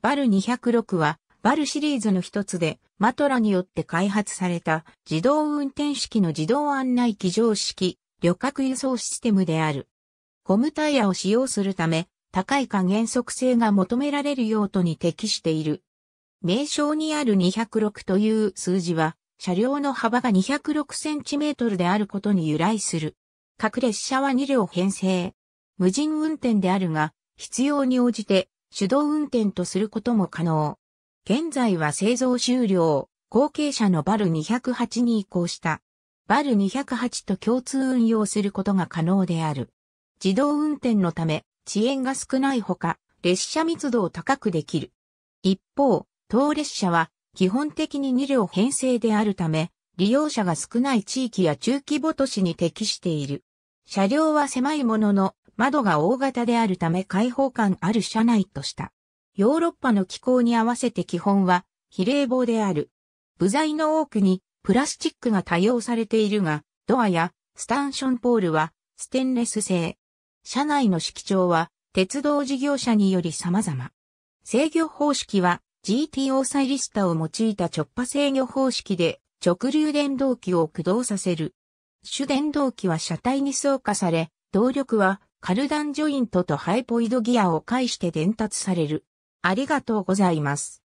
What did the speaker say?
バル206は、バルシリーズの一つで、マトラによって開発された自動運転式の自動案内機常式旅客輸送システムである。ゴムタイヤを使用するため、高い加減速性が求められる用途に適している。名称にある206という数字は、車両の幅が 206cm であることに由来する。各列車は2両編成。無人運転であるが、必要に応じて手動運転とすることも可能。現在は製造終了、後継者のバル208に移行した。バル208と共通運用することが可能である。自動運転のため、遅延が少ないほか、列車密度を高くできる。一方、当列車は基本的に2両編成であるため、利用者が少ない地域や中規模都市に適している。車両は狭いものの、窓が大型であるため開放感ある車内とした。ヨーロッパの気候に合わせて基本は比例棒である。部材の多くにプラスチックが多用されているが、ドアやスタンションポールはステンレス製。車内の色調は鉄道事業者により様々。制御方式は GTO サイリスタを用いた直波制御方式で直流電動機を駆動させる。主電動機は車体に装加され、動力はカルダンジョイントとハイポイドギアを介して伝達される。ありがとうございます。